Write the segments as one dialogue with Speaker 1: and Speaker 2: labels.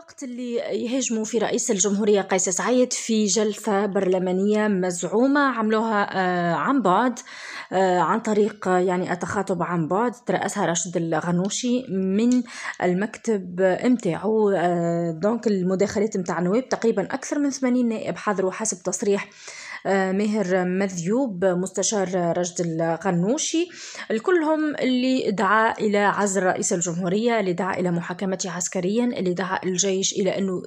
Speaker 1: الوقت اللي يهاجموا في رئيس الجمهورية قيس سعيد في جلسة برلمانية مزعومة عملوها آه، عن بعد آه، عن طريق آه، يعني التخاطب عن بعد ترأسها راشد الغنوشي من المكتب متاعو دونك المداخلات متاع النواب تقريبا أكثر من 80 نائب حضروا حسب تصريح آه، ماهر مذيوب مستشار رشد القنوشي الكلهم اللي دعا إلى عزل رئيس الجمهورية اللي دعا إلى محاكمته عسكريا اللي دعا الجيش إلى أنه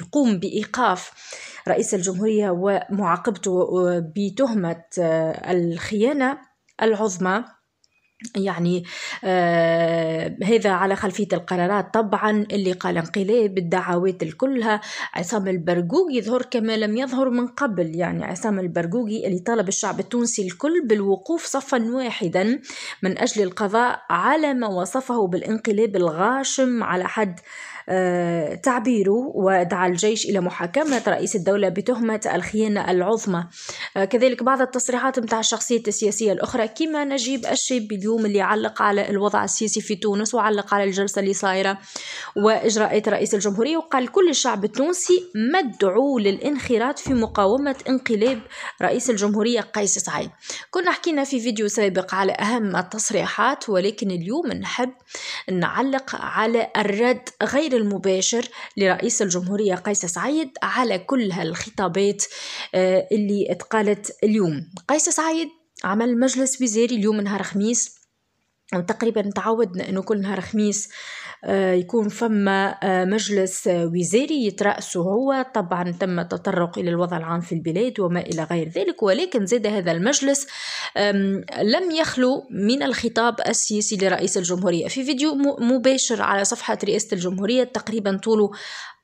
Speaker 1: يقوم بإيقاف رئيس الجمهورية ومعاقبته بتهمة آه، الخيانة العظمى يعني آه هذا على خلفية القرارات طبعا اللي قال انقلاب الدعوات كلها عصام البرقوقي يظهر كما لم يظهر من قبل يعني عصام البرقوقي اللي طالب الشعب التونسي الكل بالوقوف صفا واحدا من أجل القضاء على ما وصفه بالانقلاب الغاشم على حد آه، تعبيره ودعا الجيش إلى محاكمة رئيس الدولة بتهمة الخيانة العظمى آه، كذلك بعض التصريحات متاع الشخصيات السياسية الأخرى كما نجيب الشاب اليوم اللي علق على الوضع السياسي في تونس وعلق على الجلسة اللي صايرة وإجراءات رئيس الجمهورية وقال كل الشعب التونسي مدعو للانخراط في مقاومة انقلاب رئيس الجمهورية قيس سعيد كنا حكينا في فيديو سابق على أهم التصريحات ولكن اليوم نحب نعلق على الرد غير المباشر لرئيس الجمهورية قيس سعيد على كل هالخطابات آه، اللي اتقالت اليوم قيس سعيد عمل مجلس وزاري اليوم نهار خميس وتقريبا تعودنا انه كل نهار خميس آه، يكون فما آه، مجلس آه، وزاري يترأسه هو طبعا تم التطرق إلى الوضع العام في البلاد وما إلى غير ذلك ولكن زاد هذا المجلس لم يخلو من الخطاب السياسي لرئيس الجمهورية في فيديو مباشر على صفحة رئاسة الجمهورية تقريبا طوله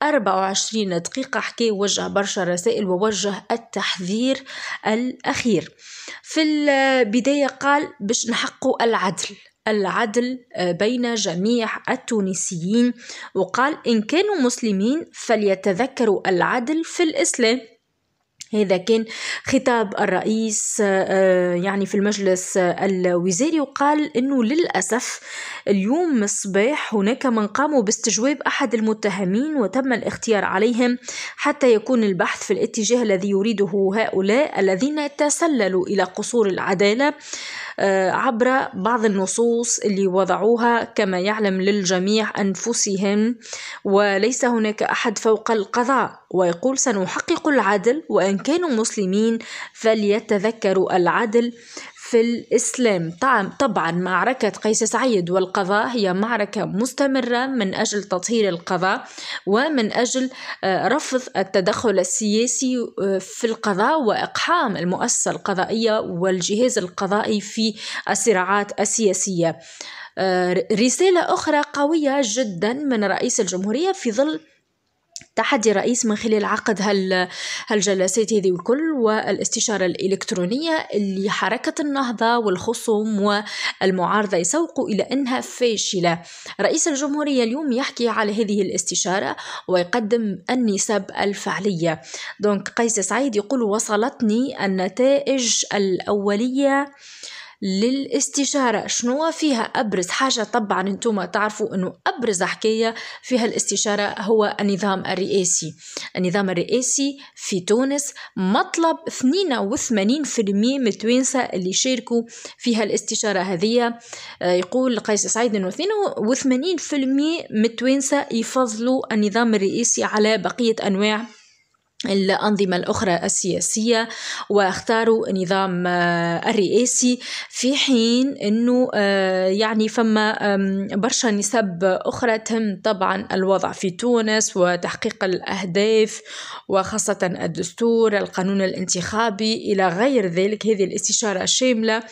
Speaker 1: 24 دقيقة حكي وجه برشا رسائل ووجه التحذير الأخير في البداية قال باش نحقوا العدل العدل آه، بين جميع التونسيين وقال إن كانوا مسلمين فليتذكروا العدل في الإسلام هذا كان خطاب الرئيس آه، يعني في المجلس الوزاري وقال انه للاسف اليوم الصباح هناك من قاموا باستجواب احد المتهمين وتم الاختيار عليهم حتى يكون البحث في الاتجاه الذي يريده هؤلاء الذين تسللوا الى قصور العداله آه، عبر بعض النصوص اللي وضعوها كما يعلم للجميع انفسهم وليس هناك احد فوق القضاء ويقول سنحقق العدل وإن كانوا مسلمين فليتذكروا العدل في الإسلام طبعا معركة قيس سعيد والقضاء هي معركة مستمرة من أجل تطهير القضاء ومن أجل آه، رفض التدخل السياسي آه، في القضاء وإقحام المؤسسة القضائية والجهاز القضائي في الصراعات السياسية آه، رسالة أخرى قوية جدا من رئيس الجمهورية في ظل تحدي رئيس من خلال عقد هال هالجلسات هذه والكل والاستشاره الالكترونيه اللي حركه النهضه والخصوم والمعارضه يسوقوا الى انها فاشله. رئيس الجمهوريه اليوم يحكي على هذه الاستشاره ويقدم النسب الفعليه. دونك قيس سعيد يقول وصلتني النتائج الاوليه للاستشارة شنو فيها أبرز حاجة طبعا أنتم تعرفوا أنه أبرز حكاية فيها الاستشارة هو النظام الرئاسي النظام الرئاسي في تونس مطلب 82% من التوانسة اللي شاركوا فيها الاستشارة هذه آه، يقول قيس سعيد أنه 82% من التوانسة يفضلوا النظام الرئاسي على بقية أنواع الأنظمة الأخرى السياسية واختاروا النظام آه، الرئاسي في حين أنه آه، يعني فما برشا نسب أخرى تهم طبعا الوضع في تونس وتحقيق الأهداف وخاصة الدستور القانون الانتخابي إلى غير ذلك هذه الاستشارة الشاملة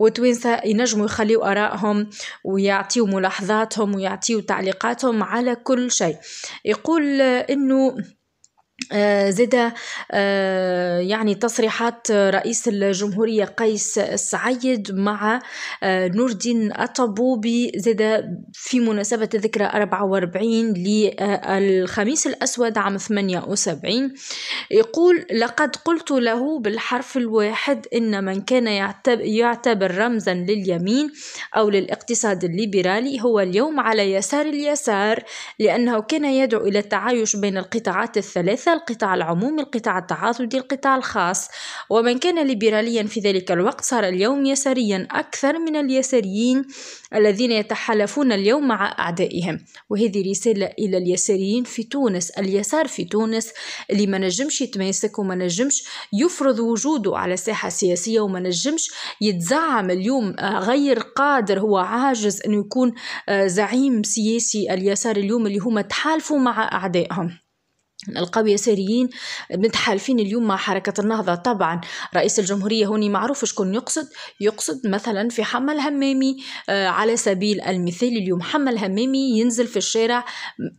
Speaker 1: وتوينسا ينجموا يخليوا آرائهم ويعطيوا ملاحظاتهم ويعطيوا تعليقاتهم على كل شيء يقول أنه آه، زاد آه، يعني تصريحات رئيس الجمهورية قيس سعيد مع آه، نور الدين الطبوبي زاد في مناسبة ذكرى 44 للخميس الأسود عام 78 يقول لقد قلت له بالحرف الواحد إن من كان يعتبر رمزا لليمين أو للاقتصاد الليبرالي هو اليوم على يسار اليسار لأنه كان يدعو إلى التعايش بين القطاعات الثلاث مثل قطاع العموم القطاع التعاضدي القطاع الخاص ومن كان ليبراليا في ذلك الوقت صار اليوم يساريا أكثر من اليساريين الذين يتحالفون اليوم مع أعدائهم وهذه رسالة إلى اليساريين في تونس اليسار في تونس اللي ما نجمش يتماسك وما نجمش يفرض وجوده على الساحة السياسية وما نجمش يتزعم اليوم آه، غير قادر هو عاجز أنه يكون آه، زعيم سياسي اليسار اليوم اللي هما تحالفوا مع أعدائهم نلقاو يساريين متحالفين اليوم مع حركة النهضة طبعا رئيس الجمهورية هوني معروف شكون يقصد يقصد مثلا في حمل الهمامي آه على سبيل المثال اليوم حمل الهمامي ينزل في الشارع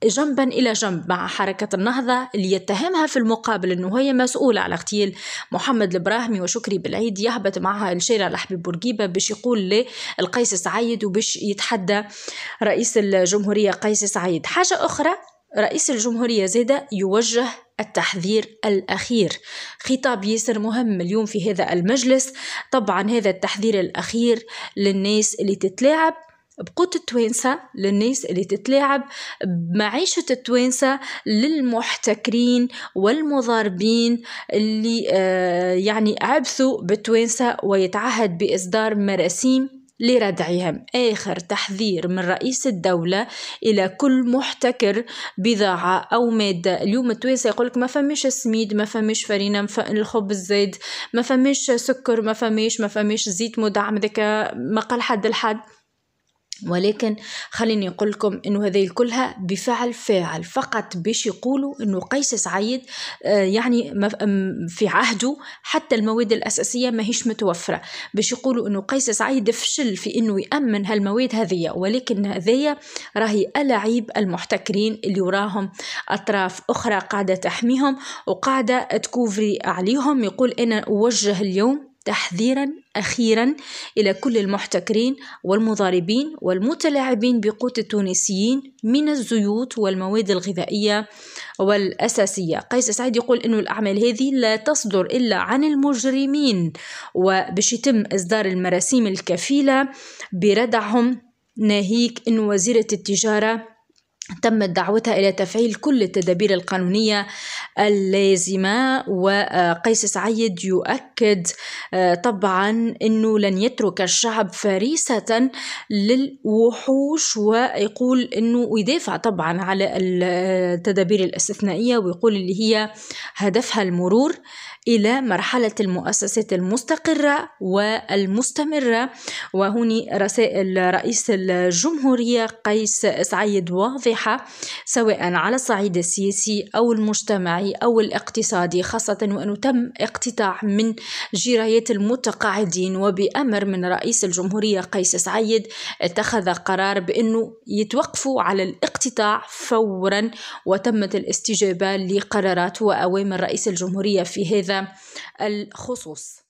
Speaker 1: جنبا إلى جنب مع حركة النهضة اللي يتهمها في المقابل أنه هي مسؤولة على اغتيال محمد البراهمي وشكري بالعيد يهبط معها الشارع لحبيب بورقيبة باش يقول لقيس سعيد وباش يتحدى رئيس الجمهورية قيس سعيد حاجة أخرى رئيس الجمهورية زيدا يوجه التحذير الأخير خطاب ياسر مهم اليوم في هذا المجلس طبعا هذا التحذير الأخير للناس اللي تتلاعب بقوت التوانسة للناس اللي تتلاعب بمعيشة التوانسة للمحتكرين والمضاربين اللي آه، يعني عبثوا بالتوانسة ويتعهد بإصدار مراسيم لردعهم آخر تحذير من رئيس الدولة إلى كل محتكر بضاعة أو مادة اليوم التويسة يقولك ما فماش سميد ما فماش فرينة مف... الخبز زايد ما فماش سكر ما فماش ما فماش زيت مدعم ذكا ما قال حد الحد ولكن خليني نقول لكم انه هذه كلها بفعل فاعل فقط باش يقولوا انه قيس سعيد آه، يعني في عهده حتى المواد الاساسيه ماهيش متوفره باش يقولوا انه قيس سعيد فشل في انه يامن هالمواد هذيا ولكن هذيا راهي الاعيب المحتكرين اللي وراهم اطراف اخرى قاعده تحميهم وقاعده تكوفري عليهم يقول انا اوجه اليوم تحذيرا أخيرا إلى كل المحتكرين والمضاربين والمتلاعبين بقوت التونسيين من الزيوت والمواد الغذائية والأساسية قيس سعيد يقول أن الأعمال هذه لا تصدر إلا عن المجرمين وباش يتم إصدار المراسيم الكفيلة بردعهم ناهيك أن وزيرة التجارة تمت دعوتها إلى تفعيل كل التدابير القانونية اللازمة وقيس سعيد يؤكد آه، طبعا أنه لن يترك الشعب فريسة للوحوش ويقول أنه ويدافع طبعا على التدابير الاستثنائية ويقول اللي هي هدفها المرور إلى مرحلة المؤسسات المستقرة والمستمرة وهنا رسائل رئيس الجمهورية قيس سعيد واضحة سواء على الصعيد السياسي أو المجتمعي أو الاقتصادي خاصة وأنه تم اقتطاع من جرايات المتقاعدين وبأمر من رئيس الجمهورية قيس سعيد اتخذ قرار بأنه يتوقفوا على الاقتطاع فورا وتمت الاستجابة لقرارات وأوامر رئيس الجمهورية في هذا الخصوص